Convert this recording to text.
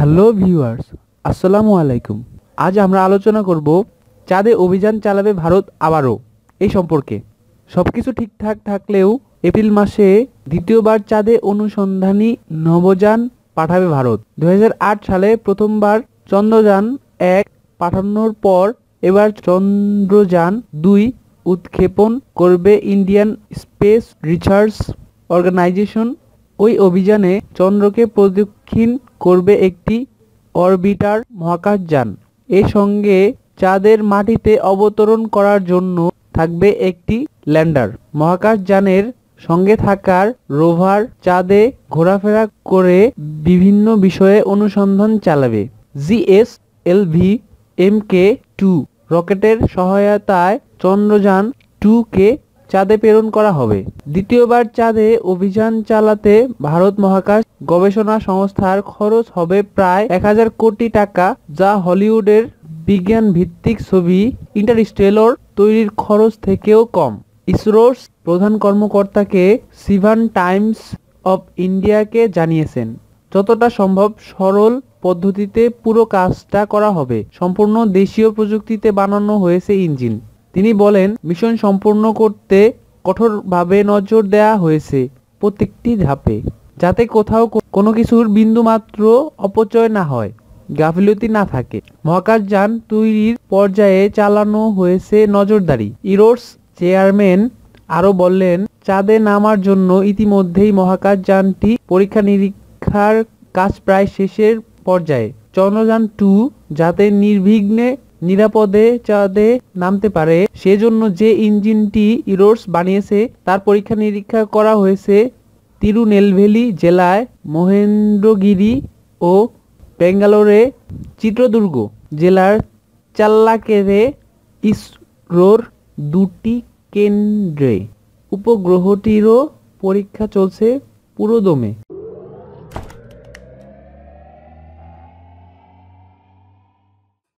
hello viewers আসসালামু আলাইকুম আজ আমরা আলোচনা করব চাঁদে অভিযান চালাবে ভারত আবারও এই সম্পর্কে সব কিছু ঠিকঠাক থাকলেও এপ্রিল মাসে দ্বিতীয়বার চাঁদে অনুসন্ধানী নবযান পাঠাবে ভারত দু সালে প্রথমবার চন্দ্রযান এক পাঠানোর পর এবার চন্দ্রযান দুই উৎক্ষেপণ করবে ইন্ডিয়ান স্পেস রিসার্চ অর্গানাইজেশন ওই অভিযানে চন্দ্রকে প্রদক্ষিণ করবে একটি অরবিটার মহাকাশযান এর সঙ্গে চাঁদের মাটিতে অবতরণ করার জন্য থাকবে একটি ল্যান্ডার মহাকাশযানের সঙ্গে থাকার রোভার চাঁদে ঘোরাফেরা করে বিভিন্ন বিষয়ে অনুসন্ধান চালাবে GS V M K two রকেটের সহায়তায় চন্দ্রযান টু কে চাঁদে প্রেরণ করা হবে দ্বিতীয়বার চাঁদে অভিযান চালাতে ভারত মহাকাশ গবেষণা সংস্থার খরচ হবে প্রায় এক কোটি টাকা যা হলিউডের বিজ্ঞান ভিত্তিক ছবি ইন্টারস্টেলর তৈরির খরচ থেকেও কম ইসরোর প্রধান কর্মকর্তাকে সিভান টাইমস অব ইন্ডিয়াকে জানিয়েছেন যতটা সম্ভব সরল পদ্ধতিতে পুরো কাজটা করা হবে সম্পূর্ণ দেশীয় প্রযুক্তিতে বানানো হয়েছে ইঞ্জিন তিনি বলেন মিশন সম্পূর্ণ করতে কঠোরভাবে নজর দেয়া হয়েছে প্রত্যেকটি ধাপে যাতে কোথাও কোনো কিছুর বিন্দুমাত্র অপচয় না হয় গাফিলতি না থাকে মহাকাশ যান তৈরির পর্যায়ে চালানো হয়েছে নজরদারি ইরোর্স চেয়ারম্যান আরও বললেন চাঁদে নামার জন্য ইতিমধ্যেই মহাকাশ যানটি পরীক্ষা নিরীক্ষার কাজ প্রায় শেষের পর্যায়ে চন্দ্রযান টু যাতে নির্বিঘ্নে নিরাপদে চাঁদে নামতে পারে সেজন্য যে ইঞ্জিনটি ইরোর্স বানিয়েছে তার পরীক্ষা নিরীক্ষা করা হয়েছে তিরুনেলভেলি জেলায় মহেন্দ্রগিরি ও ব্যাঙ্গালোরে চিত্রদুর্গ জেলার চাল্লাকেরে ইসরোর দুটি কেন্দ্রে উপগ্রহটিরও পরীক্ষা চলছে পুরোদমে